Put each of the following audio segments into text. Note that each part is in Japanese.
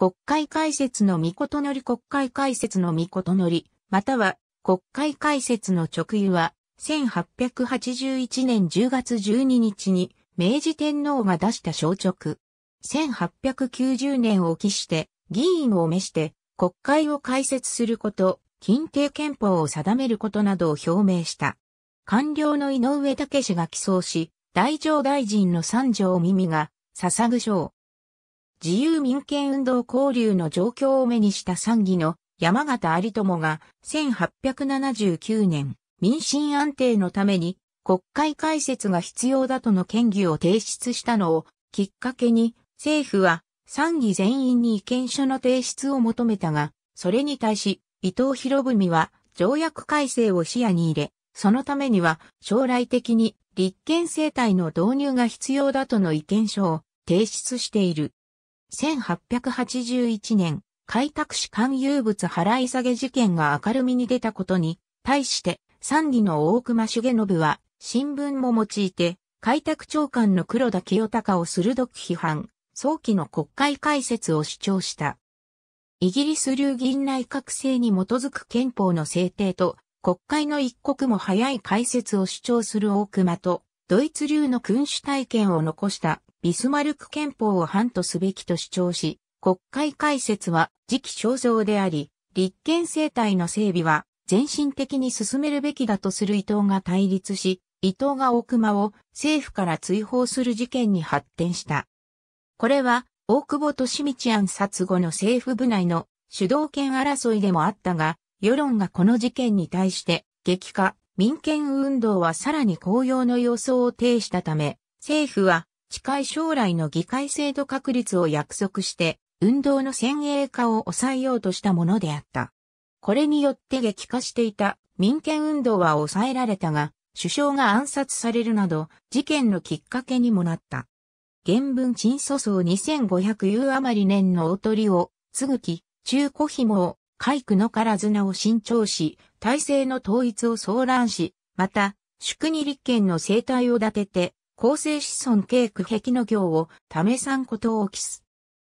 国会開設の御事のり国会開設の御事のり、または国会開設の直輸は、1881年10月12日に明治天皇が出した小直。1890年を期して、議員を召して国会を開設すること、近定憲法を定めることなどを表明した。官僚の井上武氏が起草し、大乗大臣の三条耳が、捧ぐ省、自由民権運動交流の状況を目にした参議の山形有友が1879年民進安定のために国会開設が必要だとの権議を提出したのをきっかけに政府は参議全員に意見書の提出を求めたが、それに対し伊藤博文は条約改正を視野に入れ、そのためには将来的に立憲政体の導入が必要だとの意見書を提出している。1881年、開拓史勧誘物払い下げ事件が明るみに出たことに、対して、三里の大隈重信は、新聞も用いて、開拓長官の黒田清隆を鋭く批判、早期の国会開設を主張した。イギリス流銀内閣制に基づく憲法の制定と、国会の一刻も早い開設を主張する大隈と、ドイツ流の君主体験を残したビスマルク憲法を反とすべきと主張し、国会開設は時期尚早であり、立憲政体の整備は全身的に進めるべきだとする伊藤が対立し、伊藤が大熊を政府から追放する事件に発展した。これは大久保利道暗殺後の政府部内の主導権争いでもあったが、世論がこの事件に対して激化、民権運動はさらに高揚の様相を呈したため、政府は近い将来の議会制度確立を約束して、運動の先鋭化を抑えようとしたものであった。これによって激化していた民権運動は抑えられたが、首相が暗殺されるなど、事件のきっかけにもなった。原文陳訴訟2500有余り年の大鳥を、すぐき、中古紐を、海区のから綱を新調し、体制の統一を騒乱し、また、宿に立憲の生態を立てて、構成子孫慶区壁の行を試さんことを期す。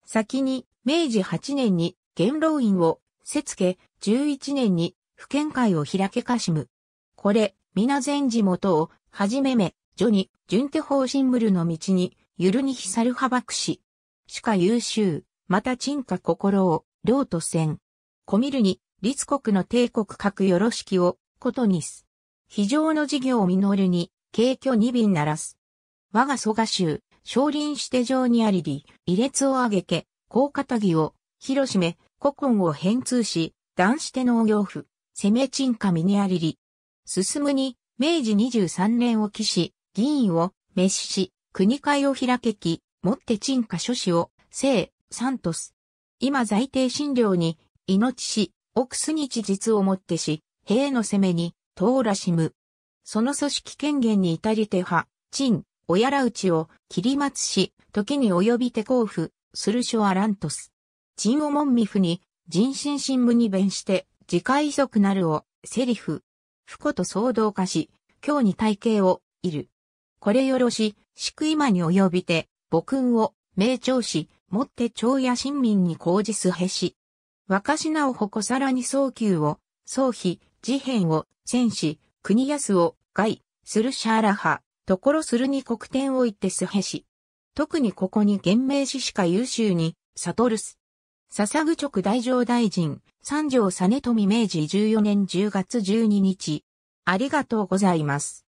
先に、明治8年に元老院をせつけ、11年に府県会を開けかしむ。これ、皆禅寺元を、はじめめ、序に、順手方針無るの道に、ゆるにひさるはばくし。しか優秀、また沈下心を、領とせん。こみるに、立国の帝国格よろしきを、ことにす。非常の事業を実るに、景挙二便ならす。我が蘇我州、少林指定上にありり、異列をあげけ、高片義を、広しめ、古今を変通し、男子手農業府、攻め鎮下にありり。進むに、明治23年を期し、議員を、滅し、国会を開けき、もって鎮下諸子を、聖、サントス。今在定診療に、命し、奥す日実をもってし、兵の攻めに、通らしむ。その組織権限に至り手派、沈、親らうちを、切り松し、時に及びて交付、する書アラントス。人を門みふに、人心新聞に弁して、自遺族なるを、セリフ。不こと騒動化し、今日に体系を、いる。これよろし、く今に及びて、母君を、名調し、もって長や親民に講じすへし。若品をこさらに早急を、早飛、事変を、戦士、国安を、害、するシャーラ派。ところするに黒点を言ってすへし。特にここに厳明史しか優秀に、悟るす。笹具直大乗大臣、三条実富明治14年10月12日。ありがとうございます。